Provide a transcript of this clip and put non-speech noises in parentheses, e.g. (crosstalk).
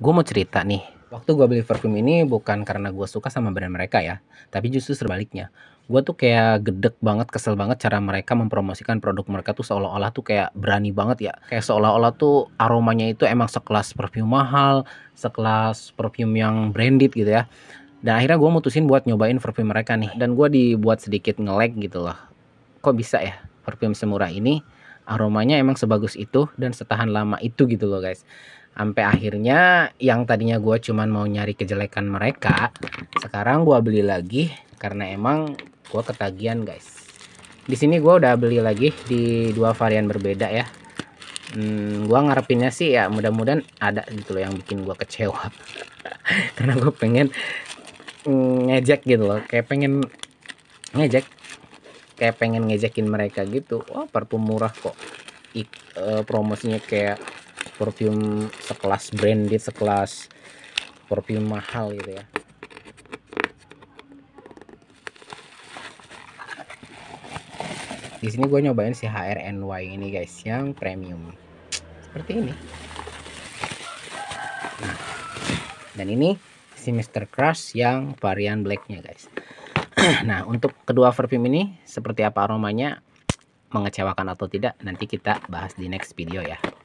gue mau cerita nih waktu gue beli parfum ini bukan karena gue suka sama brand mereka ya tapi justru sebaliknya gue tuh kayak gedek banget kesel banget cara mereka mempromosikan produk mereka tuh seolah-olah tuh kayak berani banget ya kayak seolah-olah tuh aromanya itu emang sekelas parfum mahal sekelas parfum yang branded gitu ya dan akhirnya gue mutusin buat nyobain parfum mereka nih dan gue dibuat sedikit ngeleg gitu loh kok bisa ya parfum semurah ini aromanya emang sebagus itu dan setahan lama itu gitu loh guys sampai akhirnya yang tadinya gue cuman mau nyari kejelekan mereka sekarang gue beli lagi karena emang gue ketagihan guys di sini gue udah beli lagi di dua varian berbeda ya hmm, gue ngarepinnya sih ya mudah-mudahan ada gitu loh yang bikin gue kecewa (laughs) karena gue pengen mm, ngejek gitu loh kayak pengen ngejek kayak pengen ngejekin mereka gitu wah parfum murah kok I, e, promosinya kayak parfum sekelas branded sekelas parfum mahal gitu ya di sini gue nyobain si HRNY ini guys yang premium seperti ini nah, dan ini si Mr. Crush yang varian blacknya guys (clears throat) nah, untuk kedua perfume ini seperti apa aromanya, mengecewakan atau tidak, nanti kita bahas di next video ya.